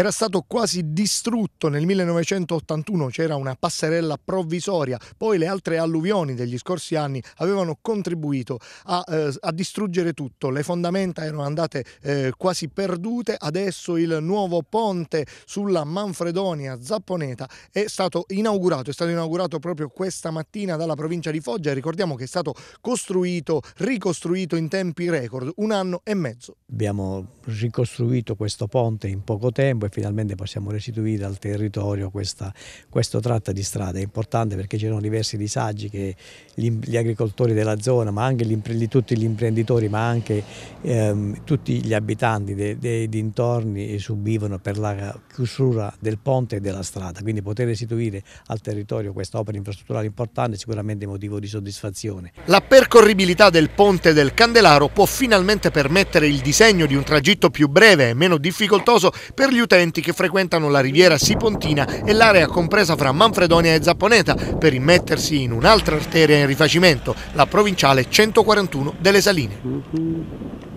era stato quasi distrutto nel 1981, c'era una passerella provvisoria, poi le altre alluvioni degli scorsi anni avevano contribuito a, eh, a distruggere tutto, le fondamenta erano andate eh, quasi perdute, adesso il nuovo ponte sulla Manfredonia Zapponeta è stato inaugurato, è stato inaugurato proprio questa mattina dalla provincia di Foggia ricordiamo che è stato costruito, ricostruito in tempi record, un anno e mezzo. Abbiamo ricostruito questo ponte in poco tempo, e finalmente possiamo restituire al territorio questa, questo tratto di strada. È importante perché c'erano diversi disagi che gli, gli, agricoltori della zona, ma anche gli, tutti gli imprenditori, ma anche ehm, tutti gli abitanti dei, dei dintorni eh, subivano per la chiusura del ponte e della strada. Quindi poter restituire al territorio questa opera infrastrutturale importante è sicuramente motivo di soddisfazione. La percorribilità del ponte del Candelaro può finalmente permettere il disegno di un tragitto più breve e meno difficoltoso per gli utenti utenti che frequentano la riviera Sipontina e l'area compresa fra Manfredonia e Zapponeta per immettersi in un'altra arteria in rifacimento, la provinciale 141 delle Saline. Mhm.